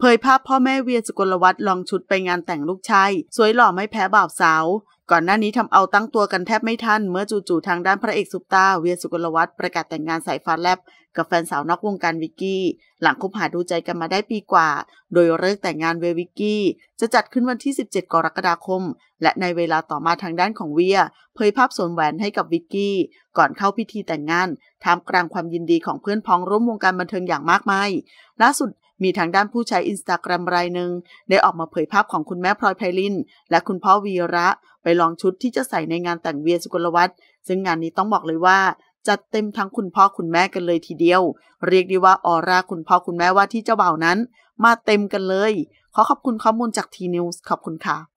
เผยภาพพ่อแม่เวียสุกลวัตรลองชุดไปงานแต่งลูกชายสวยหล่อไม่แพ้บ่าวสาว ก่อนหน้านี้ทำเอาตั้งตัวกันแทบไม่ทันเมื่อจู่ๆทางด้านพระเอกซุปตา เวียสุกลวัตรประกาศแต่งงานสายฟ้าแลบกับแฟนสาวนอกวงการวิกกี้ หลังคบหาดูใจกันมาได้ปีกว่า โดยเลิกแต่งงานเววิกกี้ จะจัดขึ้นวันที่ 17 กรกฎาคม และในเวลาต่อมาทางด้านของเวีย เผยภาพสวมแหวนให้กับวิกกี้ ก่อนเข้าพิธีแต่งงานท่ามกลางความยินดีของเพื่อนพ้องร่วมวงการบันเทิงอย่างมากมายล่าสุดมีทางด้านผู้ใช้อินสตาแกรมรายหนึ่งได้ออกมาเผยภาพของคุณแม่พลอยไพลินและคุณพ่อวีระไปลองชุดที่จะใส่ในงานแต่งเวียสุกลวัฒน์ซึ่งงานนี้ต้องบอกเลยว่าจัดเต็มทั้งคุณพ่อคุณแม่กันเลยทีเดียว เรียกได้ว่าออร่าคุณพ่อคุณแม่ว่าที่เจ้าบ่าวนั้นมาเต็มกันเลย ขอขอบคุณข้อมูลจากทีนิวส์ขอบคุณค่ะ